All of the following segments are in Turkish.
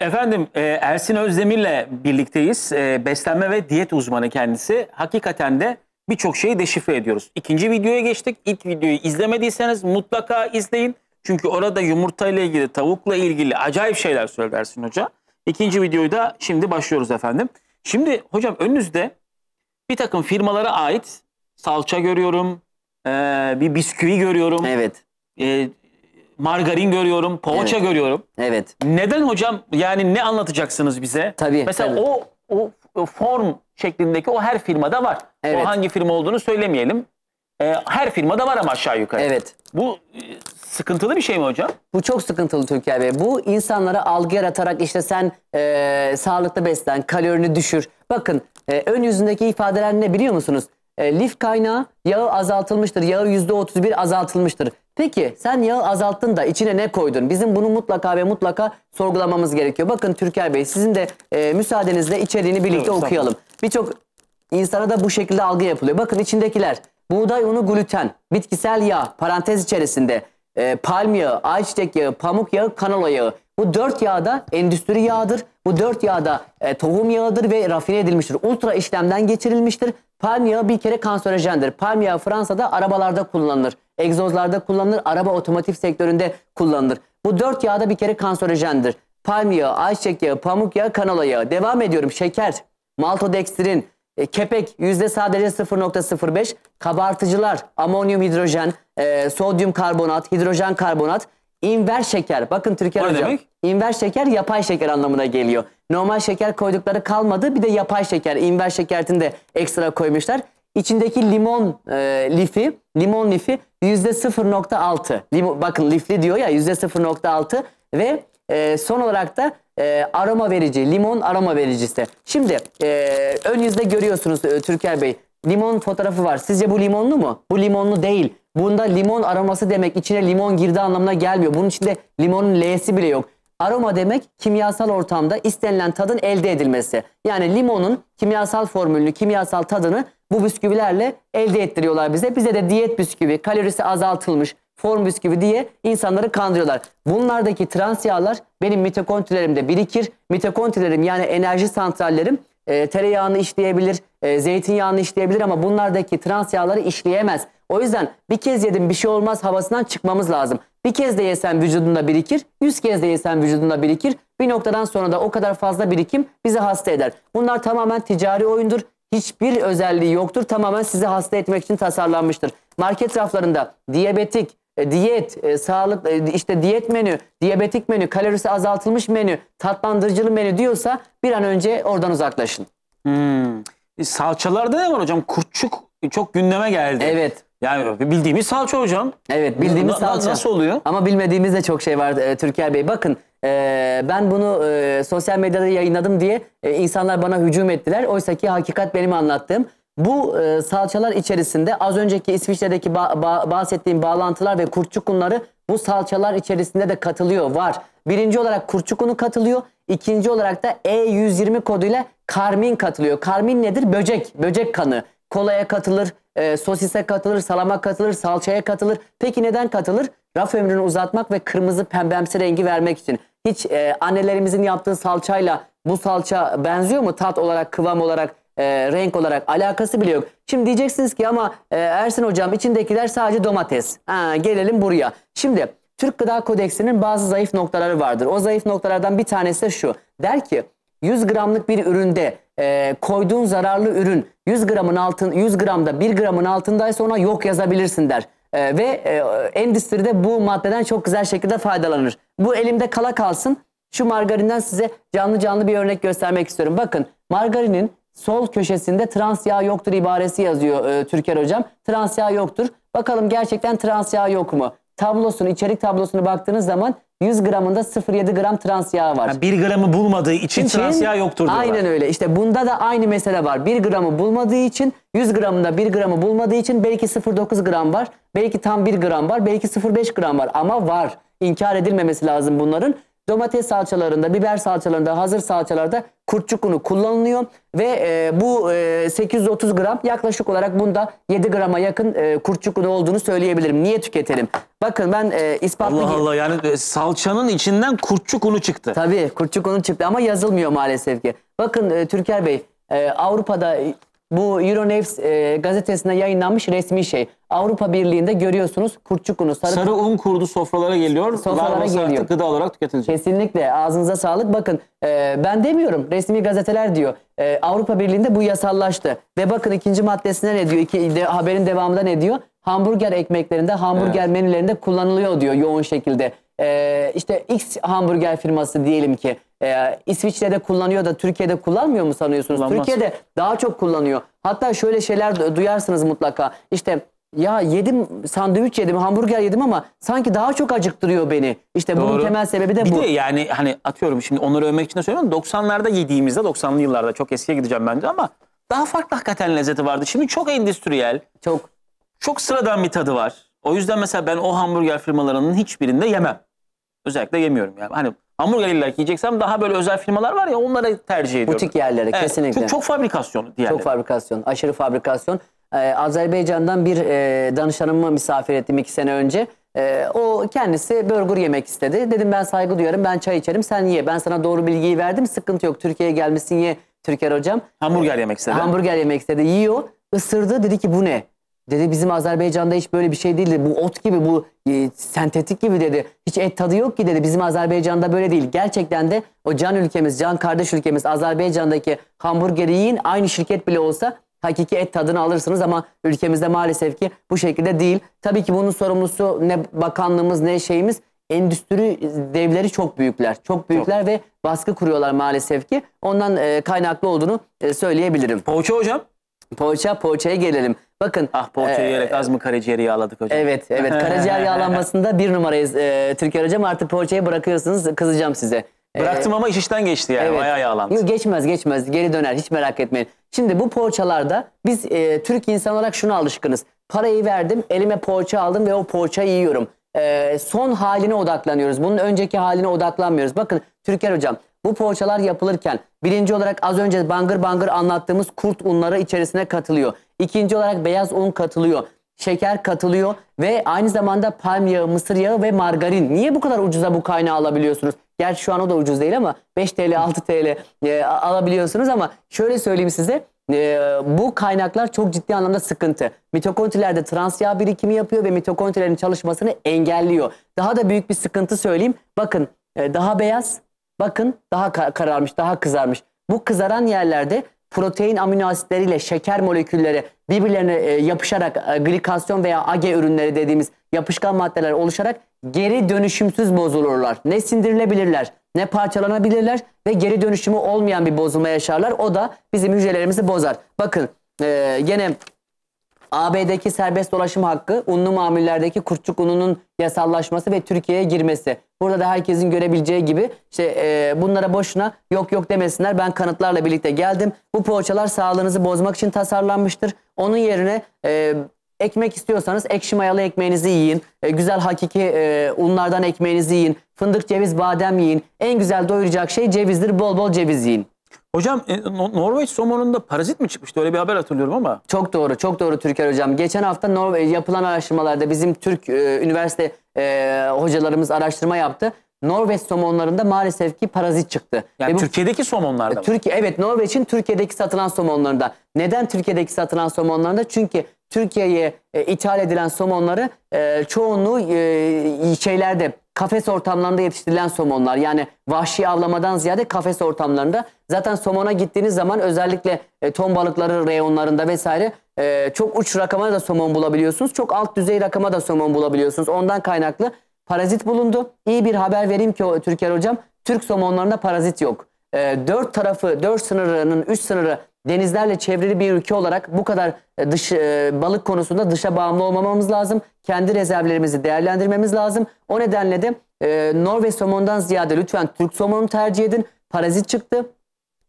Efendim e, Ersin Özdemir'le birlikteyiz. E, beslenme ve diyet uzmanı kendisi. Hakikaten de birçok şeyi deşifre ediyoruz. İkinci videoya geçtik. İlk videoyu izlemediyseniz mutlaka izleyin. Çünkü orada yumurta ile ilgili, tavukla ilgili acayip şeyler söyledi Ersin Hoca. İkinci videoyu da şimdi başlıyoruz efendim. Şimdi hocam önünüzde bir takım firmalara ait salça görüyorum, e, bir bisküvi görüyorum. Evet margarin görüyorum, poğaça evet. görüyorum. Evet. Neden hocam? Yani ne anlatacaksınız bize? Tabii. Mesela tabii. o o form şeklindeki o her firmada var. Evet. O hangi firma olduğunu söylemeyelim. Ee, her firmada var ama aşağı yukarı. Evet. Bu e, sıkıntılı bir şey mi hocam? Bu çok sıkıntılı Türkiye. Bey. Bu insanlara algı yaratarak işte sen e, sağlıklı beslen, kalorini düşür. Bakın e, ön yüzündeki ifadeler ne biliyor musunuz? E, lif kaynağı yağı azaltılmıştır. Yağı %31 azaltılmıştır. Peki sen yağı azalttın da içine ne koydun? Bizim bunu mutlaka ve mutlaka sorgulamamız gerekiyor. Bakın Türker Bey sizin de e, müsaadenizle içeriğini birlikte evet, okuyalım. Birçok insana da bu şekilde algı yapılıyor. Bakın içindekiler buğday unu gluten, bitkisel yağ parantez içerisinde e, palm yağı, ayçiçek yağı, pamuk yağı, kanola yağı. Bu dört yağ da endüstri yağdır. Bu dört yağda e, tohum yağıdır ve rafine edilmiştir. Ultra işlemden geçirilmiştir. Palm yağı bir kere kanserojendir. Palm yağı Fransa'da arabalarda kullanılır. Egzozlarda kullanılır. Araba otomotiv sektöründe kullanılır. Bu dört yağda bir kere kanserojendir. Palm yağı, ayçiçek yağı, pamuk yağı, kanola yağı. Devam ediyorum. Şeker, maltodekstrin, e, kepek yüzde sadece 0.05. Kabartıcılar, amonyum hidrojen, e, sodyum karbonat, hidrojen karbonat İnver şeker. Bakın Türker o Hocam. Demek? İnver şeker yapay şeker anlamına geliyor. Normal şeker koydukları kalmadı. Bir de yapay şeker, inver şekertini de ekstra koymuşlar. İçindeki limon e, lifi, limon lifi yüzde %0.6. Limon, bakın lifli diyor ya yüzde %0.6 ve e, son olarak da e, aroma verici, limon aroma vericisi. Şimdi e, ön yüzde görüyorsunuz e, Türker Bey. Limon fotoğrafı var. Sizce bu limonlu mu? Bu limonlu değil. Bunda limon aroması demek içine limon girdi anlamına gelmiyor. Bunun içinde limonun L'si bile yok. Aroma demek kimyasal ortamda istenilen tadın elde edilmesi. Yani limonun kimyasal formülünü, kimyasal tadını bu bisküvilerle elde ettiriyorlar bize. Bize de diyet bisküvi, kalorisi azaltılmış, form bisküvi diye insanları kandırıyorlar. Bunlardaki trans yağlar benim mitokondrilerimde birikir. Mitokondrilerim yani enerji santrallerim e, tereyağını işleyebilir, e, zeytinyağını işleyebilir ama bunlardaki trans yağları işleyemez. O yüzden bir kez yedim bir şey olmaz havasından çıkmamız lazım. Bir kez de yesen vücudunda birikir, yüz kez de yesen vücudunda birikir. Bir noktadan sonra da o kadar fazla birikim bizi hasta eder. Bunlar tamamen ticari oyundur. Hiçbir özelliği yoktur. Tamamen sizi hasta etmek için tasarlanmıştır. Market raflarında diyabetik, e, diyet, e, sağlık, e, işte diyet menü, diyabetik menü, kalorisi azaltılmış menü, tatlandırıcılı menü diyorsa bir an önce oradan uzaklaşın. Hmm. salçalarda ne var hocam? kurtçuk çok gündeme geldi. Evet. Yani bildiğimiz salça hocam. Evet bildiğimiz Na, salça. Nasıl oluyor? Ama bilmediğimiz de çok şey var e, Türker Bey. Bakın e, ben bunu e, sosyal medyada yayınladım diye e, insanlar bana hücum ettiler. Oysa ki hakikat benim anlattığım. Bu e, salçalar içerisinde az önceki İsviçre'deki ba ba bahsettiğim bağlantılar ve kurtçuk unları bu salçalar içerisinde de katılıyor var. Birinci olarak kurtçuk unu katılıyor. İkinci olarak da E120 koduyla karmin katılıyor. Karmin nedir? Böcek, böcek kanı kolaya katılır, e, sosise katılır, salama katılır, salçaya katılır. Peki neden katılır? Raf ömrünü uzatmak ve kırmızı pembemsi rengi vermek için. Hiç e, annelerimizin yaptığı salçayla bu salça benziyor mu tat olarak, kıvam olarak, e, renk olarak alakası bile yok. Şimdi diyeceksiniz ki ama e, Ersin hocam içindekiler sadece domates. Ha, gelelim buraya. Şimdi Türk Gıda Kodeksinin bazı zayıf noktaları vardır. O zayıf noktalardan bir tanesi de şu. Der ki 100 gramlık bir üründe e, koyduğun zararlı ürün 100 gramın altın 100 gramda 1 gramın altındaysa ona yok yazabilirsin der. E, ve e, endüstride bu maddeden çok güzel şekilde faydalanır. Bu elimde kala kalsın. Şu margarinden size canlı canlı bir örnek göstermek istiyorum. Bakın margarinin sol köşesinde trans yağ yoktur ibaresi yazıyor e, Türker hocam. Trans yağ yoktur. Bakalım gerçekten trans yağ yok mu? Tablosunu, içerik tablosunu baktığınız zaman 100 gramında 0.7 gram trans yağ var. Yani 1 gramı bulmadığı için, için trans yağ yoktur diyorlar. Aynen öyle. İşte bunda da aynı mesele var. 1 gramı bulmadığı için 100 gramında 1 gramı bulmadığı için belki 0.9 gram var. Belki tam 1 gram var. Belki 0.5 gram var. Ama var. İnkar edilmemesi lazım bunların. Domates salçalarında, biber salçalarında, hazır salçalarda kurtçuk unu kullanılıyor. Ve e, bu e, 830 gram yaklaşık olarak bunda 7 grama yakın e, kurtçuk unu olduğunu söyleyebilirim. Niye tüketelim? Bakın ben e, ispatlı... Allah Allah yani e, salçanın içinden kurtçuk unu çıktı. Tabii kurtçuk unu çıktı ama yazılmıyor maalesef ki. Bakın e, Türker Bey e, Avrupa'da bu Euronefs e, gazetesinde yayınlanmış resmi şey. Avrupa Birliği'nde görüyorsunuz kurtçuk unu. Sarı, sarı un kurdu sofralara geliyor. Sofralara geliyor. gıda olarak tüketilecek. Kesinlikle ağzınıza sağlık. Bakın e, ben demiyorum resmi gazeteler diyor. E, Avrupa Birliği'nde bu yasallaştı. Ve bakın ikinci maddesine ne diyor? İki, de, haberin devamında ne diyor? Hamburger ekmeklerinde, hamburger evet. menülerinde kullanılıyor diyor yoğun şekilde e, işte X hamburger firması diyelim ki e, İsviçre'de kullanıyor da Türkiye'de kullanmıyor mu sanıyorsunuz? Kullanmaz. Türkiye'de daha çok kullanıyor. Hatta şöyle şeyler duyarsınız mutlaka. İşte ya yedim sandviç yedim hamburger yedim ama sanki daha çok acıktırıyor beni. İşte Doğru. bunun temel sebebi de bir bu. Bir de yani hani atıyorum şimdi onları övmek için de söylüyorum 90'larda yediğimizde 90'lı yıllarda çok eskiye gideceğim bence ama daha farklı hakikaten lezzeti vardı. Şimdi çok endüstriyel. Çok. Çok sıradan bir tadı var. O yüzden mesela ben o hamburger firmalarının hiçbirinde yemem. Özellikle yemiyorum yani. Hani hamburger illa yiyeceksem daha böyle özel firmalar var ya onlara tercih ediyorum. Butik yerlere evet, kesinlikle. Çünkü çok fabrikasyon diğerleri. Çok fabrikasyon, aşırı fabrikasyon. Ee, Azerbaycan'dan bir e, danışanımı misafir ettim iki sene önce. E, o kendisi burger yemek istedi. Dedim ben saygı duyarım, ben çay içerim, sen ye. Ben sana doğru bilgiyi verdim, sıkıntı yok. Türkiye'ye gelmişsin ye Türker hocam. Hamburger ee, yemek istedi. Hamburger yemek istedi, yiyor. Isırdı dedi ki bu ne? Dedi bizim Azerbaycan'da hiç böyle bir şey değildi. Bu ot gibi, bu e, sentetik gibi dedi. Hiç et tadı yok ki dedi. Bizim Azerbaycan'da böyle değil. Gerçekten de o can ülkemiz, can kardeş ülkemiz Azerbaycan'daki hamburgeri yiyin. Aynı şirket bile olsa hakiki et tadını alırsınız ama ülkemizde maalesef ki bu şekilde değil. Tabii ki bunun sorumlusu ne bakanlığımız ne şeyimiz endüstri devleri çok büyükler. Çok büyükler çok. ve baskı kuruyorlar maalesef ki. Ondan e, kaynaklı olduğunu e, söyleyebilirim. Poğaça hocam? Poğaça, poğaçaya gelelim. Bakın. Ah poğaça e, yiyerek az mı karaciğeri yağladık hocam? Evet evet karaciğer yağlanmasında bir numarayız e, Türker hocam artık poğaçayı bırakıyorsunuz kızacağım size. E, Bıraktım ama iş işten geçti yani evet. bayağı yağlandı. geçmez geçmez geri döner hiç merak etmeyin. Şimdi bu poğaçalarda biz e, Türk insan olarak şuna alışkınız. Parayı verdim elime poğaça aldım ve o poğaçayı yiyorum. E, son haline odaklanıyoruz. Bunun önceki haline odaklanmıyoruz. Bakın Türker hocam bu poğaçalar yapılırken birinci olarak az önce bangır bangır anlattığımız kurt unları içerisine katılıyor. İkinci olarak beyaz un katılıyor. Şeker katılıyor ve aynı zamanda palm yağı, mısır yağı ve margarin. Niye bu kadar ucuza bu kaynağı alabiliyorsunuz? Gerçi şu an o da ucuz değil ama 5 TL, 6 TL e, alabiliyorsunuz ama şöyle söyleyeyim size. E, bu kaynaklar çok ciddi anlamda sıkıntı. Mitokondrilerde trans yağ birikimi yapıyor ve mitokondrilerin çalışmasını engelliyor. Daha da büyük bir sıkıntı söyleyeyim. Bakın e, daha beyaz, bakın daha kararmış, daha kızarmış. Bu kızaran yerlerde protein amino asitleriyle şeker molekülleri birbirlerine e, yapışarak e, glikasyon veya AGE ürünleri dediğimiz yapışkan maddeler oluşarak geri dönüşümsüz bozulurlar. Ne sindirilebilirler ne parçalanabilirler ve geri dönüşümü olmayan bir bozulma yaşarlar. O da bizim hücrelerimizi bozar. Bakın e, gene AB'deki serbest dolaşım hakkı, unlu mamullerdeki kurtçuk ununun yasallaşması ve Türkiye'ye girmesi. Burada da herkesin görebileceği gibi işte e, bunlara boşuna yok yok demesinler. Ben kanıtlarla birlikte geldim. Bu poğaçalar sağlığınızı bozmak için tasarlanmıştır. Onun yerine e, ekmek istiyorsanız ekşi mayalı ekmeğinizi yiyin. E, güzel hakiki e, unlardan ekmeğinizi yiyin. Fındık, ceviz, badem yiyin. En güzel doyuracak şey cevizdir. Bol bol ceviz yiyin. Hocam e, Norveç somonunda parazit mi çıkmıştı? Öyle bir haber hatırlıyorum ama. Çok doğru, çok doğru Türker Hocam. Geçen hafta Norveç e, yapılan araştırmalarda bizim Türk e, üniversite e, hocalarımız araştırma yaptı. Norveç somonlarında maalesef ki parazit çıktı. Yani e, bu, Türkiye'deki somonlarda mı? Türkiye, evet Norveç'in Türkiye'deki satılan somonlarında. Neden Türkiye'deki satılan somonlarında? Çünkü Türkiye'ye e, ithal edilen somonları e, çoğunluğu e, şeylerde kafes ortamlarında yetiştirilen somonlar. Yani vahşi avlamadan ziyade kafes ortamlarında. Zaten somona gittiğiniz zaman özellikle e, ton balıkları reyonlarında vesaire e, çok uç rakama da somon bulabiliyorsunuz. Çok alt düzey rakama da somon bulabiliyorsunuz. Ondan kaynaklı parazit bulundu. İyi bir haber vereyim ki Türker Hocam. Türk somonlarında parazit yok e, dört tarafı, dört sınırının üst sınırı denizlerle çevrili bir ülke olarak bu kadar e, dış e, balık konusunda dışa bağımlı olmamamız lazım. Kendi rezervlerimizi değerlendirmemiz lazım. O nedenle de e, Norveç somonundan ziyade lütfen Türk somonu tercih edin. Parazit çıktı.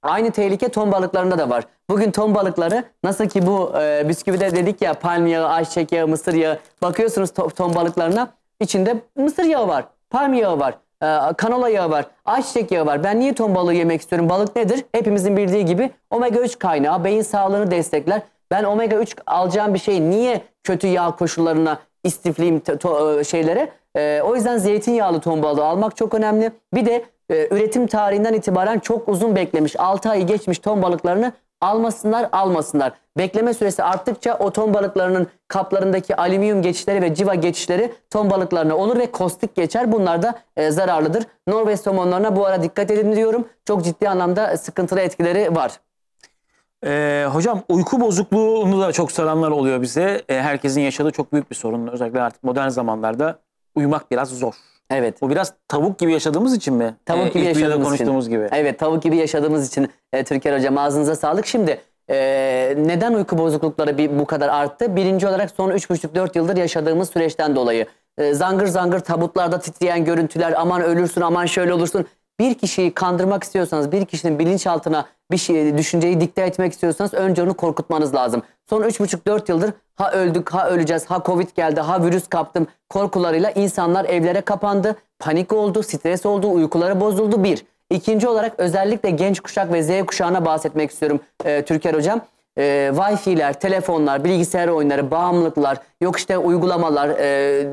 Aynı tehlike ton balıklarında da var. Bugün ton balıkları nasıl ki bu e, bisküvide dedik ya palm yağı, ayçiçek yağı, mısır yağı bakıyorsunuz to ton balıklarına içinde mısır yağı var, palm yağı var. Ee, kanola yağı var, ayçiçek yağı var. Ben niye ton balığı yemek istiyorum? Balık nedir? Hepimizin bildiği gibi omega 3 kaynağı, beyin sağlığını destekler. Ben omega 3 alacağım bir şey niye kötü yağ koşullarına istifliyim e, şeylere? E, o yüzden zeytinyağlı ton balığı almak çok önemli. Bir de e, üretim tarihinden itibaren çok uzun beklemiş 6 ayı geçmiş ton balıklarını Almasınlar almasınlar. Bekleme süresi arttıkça o ton balıklarının kaplarındaki alüminyum geçişleri ve civa geçişleri ton balıklarına olur ve kostik geçer. Bunlar da e, zararlıdır. Norveç somonlarına bu ara dikkat edin diyorum. Çok ciddi anlamda sıkıntılı etkileri var. Ee, hocam uyku bozukluğunu da çok saranlar oluyor bize. Ee, herkesin yaşadığı çok büyük bir sorun. Özellikle artık modern zamanlarda uyumak biraz zor. Evet. Bu biraz tavuk gibi yaşadığımız için mi? Tavuk ee, gibi yaşadığımız konuştuğumuz için. gibi. Evet tavuk gibi yaşadığımız için e, Türker Hocam ağzınıza sağlık. Şimdi e, neden uyku bozuklukları bir, bu kadar arttı? Birinci olarak son 3,5-4 yıldır yaşadığımız süreçten dolayı. E, zangır zangır tabutlarda titreyen görüntüler aman ölürsün aman şöyle olursun. Bir kişiyi kandırmak istiyorsanız bir kişinin bilinçaltına bir şey, düşünceyi dikte etmek istiyorsanız önce onu korkutmanız lazım. Son 3,5-4 yıldır Ha öldük, ha öleceğiz, ha covid geldi, ha virüs kaptım korkularıyla insanlar evlere kapandı. Panik oldu, stres oldu, uykuları bozuldu bir. İkinci olarak özellikle genç kuşak ve Z kuşağına bahsetmek istiyorum e, Türker Hocam e, Wi-Fi'ler, telefonlar, bilgisayar oyunları, bağımlılıklar, yok işte uygulamalar,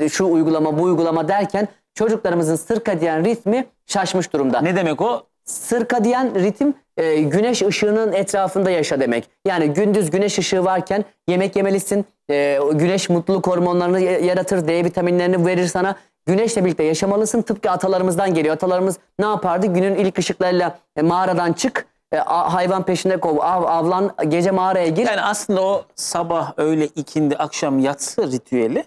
e, şu uygulama, bu uygulama derken çocuklarımızın sirkadiyen ritmi şaşmış durumda. Ne demek o? Sırkadiyen ritim e, güneş ışığının etrafında yaşa demek. Yani gündüz güneş ışığı varken yemek yemelisin. E, güneş mutluluk hormonlarını yaratır, D vitaminlerini verir sana. Güneşle birlikte yaşamalısın. Tıpkı atalarımızdan geliyor. Atalarımız ne yapardı? Günün ilk ışıklarıyla e, mağaradan çık. E, a, hayvan peşinde kov, av, avlan, gece mağaraya gir. Yani aslında o sabah, öğle, ikindi, akşam, yatsı ritüeli.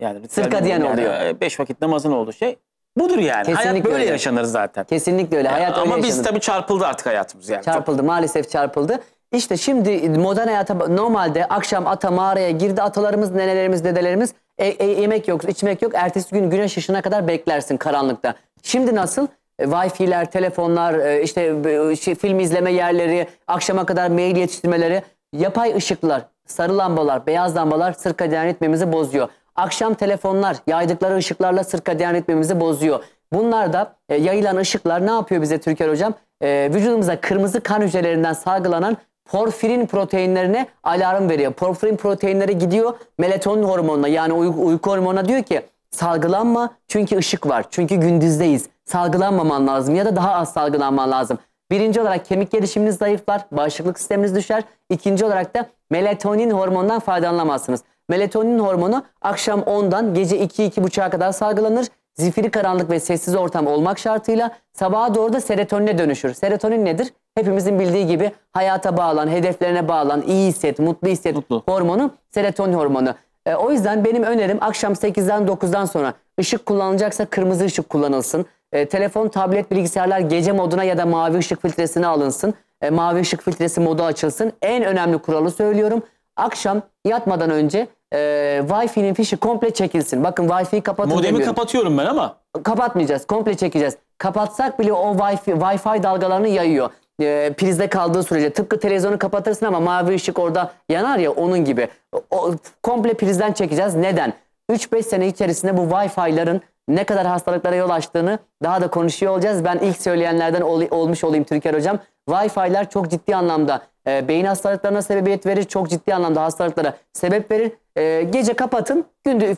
Yani ritüel Sırkadiyen yani oluyor. E, beş vakit namazın olduğu şey Budur yani. Kesinlikle hayat böyle öyle. yaşanır zaten. Kesinlikle öyle. Hayat Ama öyle biz tabii çarpıldı artık hayatımız yani. Çarpıldı Çok... maalesef çarpıldı. İşte şimdi modern hayata normalde akşam ata mağaraya girdi atalarımız, nenelerimiz, dedelerimiz e, e, yemek yok, içmek yok. Ertesi gün güneş ışığına kadar beklersin karanlıkta. Şimdi nasıl? E, Wi-Fi'ler, telefonlar, e, işte e, şey, film izleme yerleri, akşama kadar mail yetiştirmeleri, yapay ışıklar, sarı lambalar, beyaz lambalar sırkadiyen etmemizi bozuyor. Akşam telefonlar yaydıkları ışıklarla sirkadiyen ritmimizi bozuyor. Bunlar da e, yayılan ışıklar ne yapıyor bize Türker Hocam? E, vücudumuza kırmızı kan hücrelerinden salgılanan porfirin proteinlerine alarm veriyor. Porfirin proteinleri gidiyor melatonin hormonuna yani uy uyku hormonuna diyor ki salgılanma çünkü ışık var. Çünkü gündüzdeyiz. Salgılanmaman lazım ya da daha az salgılanman lazım. Birinci olarak kemik gelişiminiz zayıflar, bağışıklık sisteminiz düşer. İkinci olarak da melatonin hormonundan faydalanamazsınız. Melatonin hormonu akşam 10'dan gece 2-2.30'a kadar salgılanır. Zifiri karanlık ve sessiz ortam olmak şartıyla sabaha doğru da serotonine dönüşür. Serotonin nedir? Hepimizin bildiği gibi hayata bağlan, hedeflerine bağlan, iyi hisset, mutlu hisset mutlu. hormonu serotonin hormonu. E, o yüzden benim önerim akşam 8'den 9'dan sonra ışık kullanılacaksa kırmızı ışık kullanılsın. E, telefon, tablet, bilgisayarlar gece moduna ya da mavi ışık filtresine alınsın. E, mavi ışık filtresi modu açılsın. En önemli kuralı söylüyorum. Akşam yatmadan önce e, Wi-Fi'nin fişi komple çekilsin. Bakın Wi-Fi'yi kapatın Modemi demiyorum. kapatıyorum ben ama. Kapatmayacağız. Komple çekeceğiz. Kapatsak bile o Wi-Fi, wi dalgalarını yayıyor. E, prizde kaldığı sürece tıpkı televizyonu kapatırsın ama mavi ışık orada yanar ya onun gibi. O, komple prizden çekeceğiz. Neden? 3-5 sene içerisinde bu Wi-Fi'ların ne kadar hastalıklara yol açtığını daha da konuşuyor olacağız. Ben ilk söyleyenlerden ol, olmuş olayım Türker Hocam. Wi-Fi'ler çok ciddi anlamda e, beyin hastalıklarına sebebiyet verir. Çok ciddi anlamda hastalıklara sebep verir. E, gece kapatın, gündüz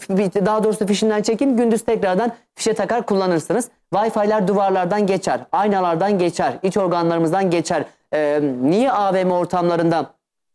daha doğrusu fişinden çekin, gündüz tekrardan fişe takar kullanırsınız. Wi-Fi'ler duvarlardan geçer, aynalardan geçer, iç organlarımızdan geçer. E, niye AVM ortamlarında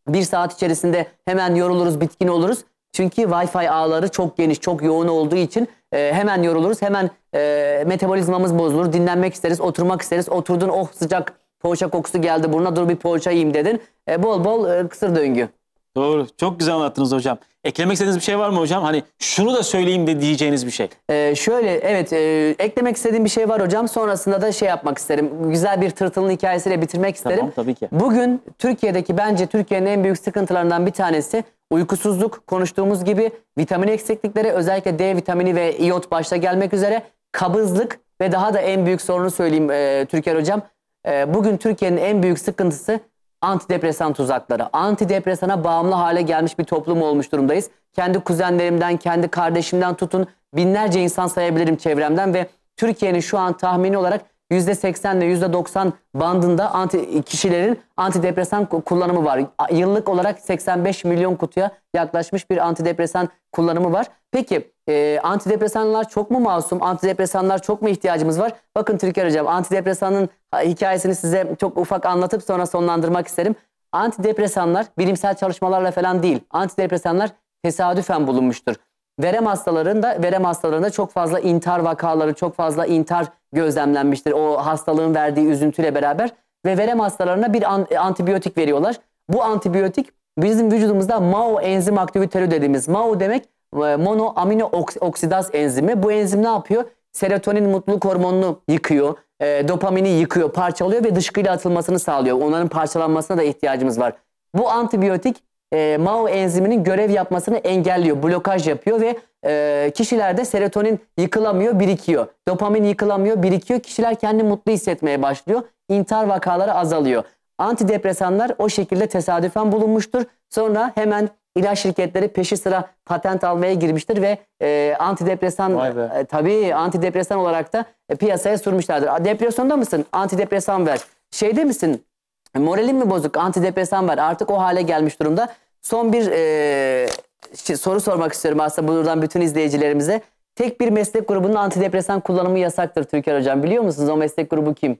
bir saat içerisinde hemen yoruluruz, bitkin oluruz? Çünkü Wi-Fi ağları çok geniş, çok yoğun olduğu için e, hemen yoruluruz, hemen e, metabolizmamız bozulur, dinlenmek isteriz, oturmak isteriz. Oturdun oh sıcak poğaça kokusu geldi burnuna dur bir poğaça yiyeyim dedin. E, bol bol e, kısır döngü. Doğru. Çok güzel anlattınız hocam. Eklemek istediğiniz bir şey var mı hocam? Hani şunu da söyleyeyim de diyeceğiniz bir şey. Ee, şöyle evet e, eklemek istediğim bir şey var hocam. Sonrasında da şey yapmak isterim. Güzel bir tırtılın hikayesiyle bitirmek isterim. Tamam tabii ki. Bugün Türkiye'deki bence Türkiye'nin en büyük sıkıntılarından bir tanesi uykusuzluk. Konuştuğumuz gibi vitamin eksiklikleri özellikle D vitamini ve iot başta gelmek üzere kabızlık ve daha da en büyük sorunu söyleyeyim e, Türker hocam. E, bugün Türkiye'nin en büyük sıkıntısı antidepresan tuzakları, antidepresana bağımlı hale gelmiş bir toplum olmuş durumdayız. Kendi kuzenlerimden, kendi kardeşimden tutun binlerce insan sayabilirim çevremden ve Türkiye'nin şu an tahmini olarak %80 ile %90 bandında anti, kişilerin antidepresan kullanımı var. Yıllık olarak 85 milyon kutuya yaklaşmış bir antidepresan kullanımı var. Peki e, antidepresanlar çok mu masum? Antidepresanlar çok mu ihtiyacımız var? Bakın Türkiye Hocam antidepresanın hikayesini size çok ufak anlatıp sonra sonlandırmak isterim. Antidepresanlar bilimsel çalışmalarla falan değil. Antidepresanlar tesadüfen bulunmuştur. Verem hastalarında verem hastalarında çok fazla intihar vakaları, çok fazla intihar gözlemlenmiştir. O hastalığın verdiği üzüntüyle beraber ve verem hastalarına bir an, e, antibiyotik veriyorlar. Bu antibiyotik bizim vücudumuzda MAO enzim aktivitörü dediğimiz MAO demek e, mono amino oksidaz enzimi. Bu enzim ne yapıyor? Serotonin mutluluk hormonunu yıkıyor, e, dopamini yıkıyor, parçalıyor ve dışkıyla atılmasını sağlıyor. Onların parçalanmasına da ihtiyacımız var. Bu antibiyotik e, MAO enziminin görev yapmasını engelliyor, blokaj yapıyor ve e, kişilerde serotonin yıkılamıyor, birikiyor. Dopamin yıkılamıyor, birikiyor. Kişiler kendi mutlu hissetmeye başlıyor. İntihar vakaları azalıyor. Antidepresanlar o şekilde tesadüfen bulunmuştur. Sonra hemen ilaç şirketleri peşi sıra patent almaya girmiştir ve e, antidepresan e, tabii antidepresan olarak da e, piyasaya sürmüşlerdir. Depresyonda mısın? Antidepresan ver. Şeyde misin? E, moralim mi bozuk? Antidepresan var. Artık o hale gelmiş durumda. Son bir e, şey, soru sormak istiyorum aslında buradan bütün izleyicilerimize. Tek bir meslek grubunun antidepresan kullanımı yasaktır Türker Hocam. Biliyor musunuz o meslek grubu kim?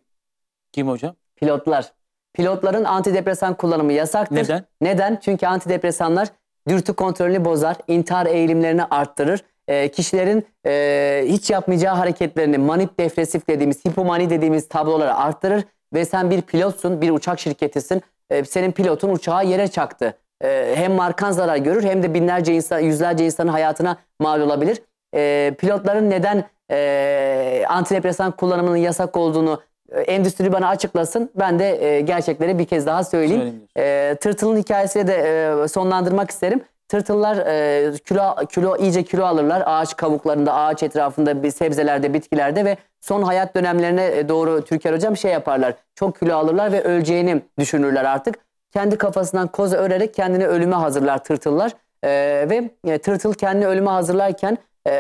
Kim hocam? Pilotlar. Pilotların antidepresan kullanımı yasaktır. Neden? Neden? Çünkü antidepresanlar dürtü kontrolünü bozar, intihar eğilimlerini arttırır. E, kişilerin e, hiç yapmayacağı hareketlerini manip defresif dediğimiz, hipomani dediğimiz tabloları arttırır ve sen bir pilotsun, bir uçak şirketisin. E, senin pilotun uçağı yere çaktı. E, hem markan zarar görür hem de binlerce insan, yüzlerce insanın hayatına mal olabilir. E, pilotların neden e, antidepresan kullanımının yasak olduğunu e, endüstri bana açıklasın. Ben de e, gerçekleri bir kez daha söyleyeyim. E, tırtılın hikayesiyle de e, sonlandırmak isterim. Tırtıllar e, kilo kilo iyice kilo alırlar. Ağaç kabuklarında, ağaç etrafında, bir sebzelerde, bitkilerde ve son hayat dönemlerine e, doğru Türker hocam şey yaparlar. Çok kilo alırlar ve öleceğini düşünürler artık. Kendi kafasından koza örerek kendini ölüme hazırlar tırtıllar. E, ve e, tırtıl kendini ölüme hazırlarken e,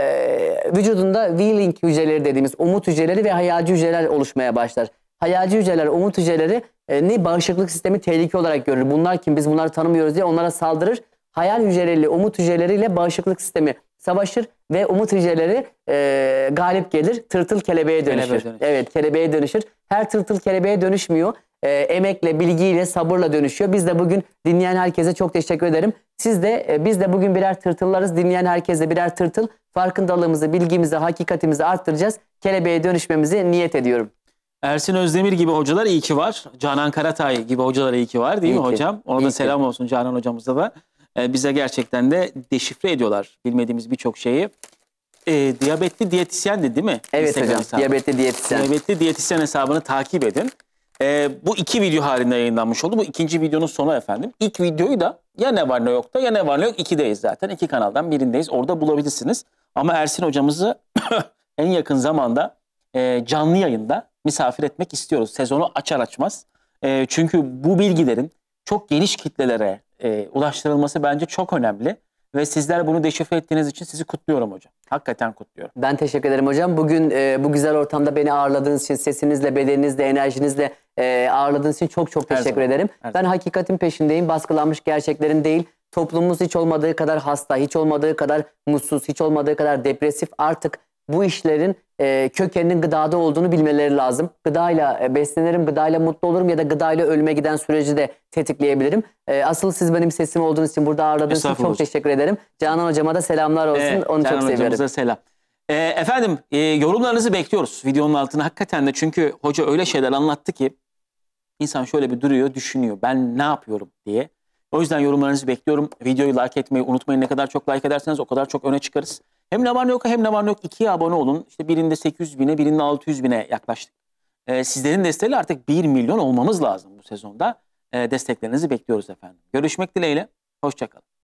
vücudunda wheeling hücreleri dediğimiz umut hücreleri ve hayalci hücreler oluşmaya başlar. Hayalci hücreler, umut hücreleri ne bağışıklık sistemi tehlike olarak görür. Bunlar kim? Biz bunları tanımıyoruz diye onlara saldırır hayal hücreleri, umut hücreleriyle bağışıklık sistemi savaşır ve umut hücreleri e, galip gelir. Tırtıl kelebeğe dönüşür. Kelebeğe Evet kelebeğe dönüşür. Her tırtıl kelebeğe dönüşmüyor. E, emekle, bilgiyle, sabırla dönüşüyor. Biz de bugün dinleyen herkese çok teşekkür ederim. Siz de e, biz de bugün birer tırtıllarız. Dinleyen herkese birer tırtıl. Farkındalığımızı, bilgimizi, hakikatimizi arttıracağız. Kelebeğe dönüşmemizi niyet ediyorum. Ersin Özdemir gibi hocalar iyi ki var. Canan Karatay gibi hocalar iyi ki var değil iyi mi ki. hocam? Ona iyi da selam ki. olsun Canan hocamıza da. Ee, bize gerçekten de deşifre ediyorlar bilmediğimiz birçok şeyi. E, diyabetli diyetisyen de değil mi? Evet Instagram hocam diyabetli diyetisyen. Diyabetli diyetisyen hesabını takip edin. E, bu iki video halinde yayınlanmış oldu. Bu ikinci videonun sonu efendim. İlk videoyu da ya ne var ne yokta ya ne var ne yok ikideyiz zaten. İki kanaldan birindeyiz. Orada bulabilirsiniz. Ama Ersin hocamızı en yakın zamanda e, canlı yayında misafir etmek istiyoruz. Sezonu açar açmaz. E, çünkü bu bilgilerin çok geniş kitlelere e, ulaştırılması bence çok önemli. Ve sizler bunu deşifre ettiğiniz için sizi kutluyorum hocam. Hakikaten kutluyorum. Ben teşekkür ederim hocam. Bugün e, bu güzel ortamda beni ağırladığınız için sesinizle, bedeninizle, enerjinizle e, ağırladığınız için çok çok teşekkür ederim. ben zaman. hakikatin peşindeyim. Baskılanmış gerçeklerin değil. Toplumumuz hiç olmadığı kadar hasta, hiç olmadığı kadar mutsuz, hiç olmadığı kadar depresif. Artık bu işlerin e, kökeninin gıdada olduğunu bilmeleri lazım. Gıdayla e, beslenirim, gıdayla mutlu olurum ya da gıdayla ölüme giden süreci de tetikleyebilirim. E, asıl siz benim sesim olduğunuz için burada ağırladığınız için çok teşekkür ederim. Canan hocama da selamlar olsun. Evet, Onu Canan çok seviyorum. selam. E, efendim e, yorumlarınızı bekliyoruz videonun altına. Hakikaten de çünkü hoca öyle şeyler anlattı ki insan şöyle bir duruyor, düşünüyor. Ben ne yapıyorum diye. O yüzden yorumlarınızı bekliyorum. Videoyu like etmeyi unutmayın. Ne kadar çok like ederseniz o kadar çok öne çıkarız. Hem ne ne var yok, hem ne ne var yok 2'ye abone olun. İşte birinde 800 bine, birinde 600 bine yaklaştık. E, sizlerin desteğiyle artık 1 milyon olmamız lazım bu sezonda. E, desteklerinizi bekliyoruz efendim. Görüşmek dileğiyle. Hoşçakalın.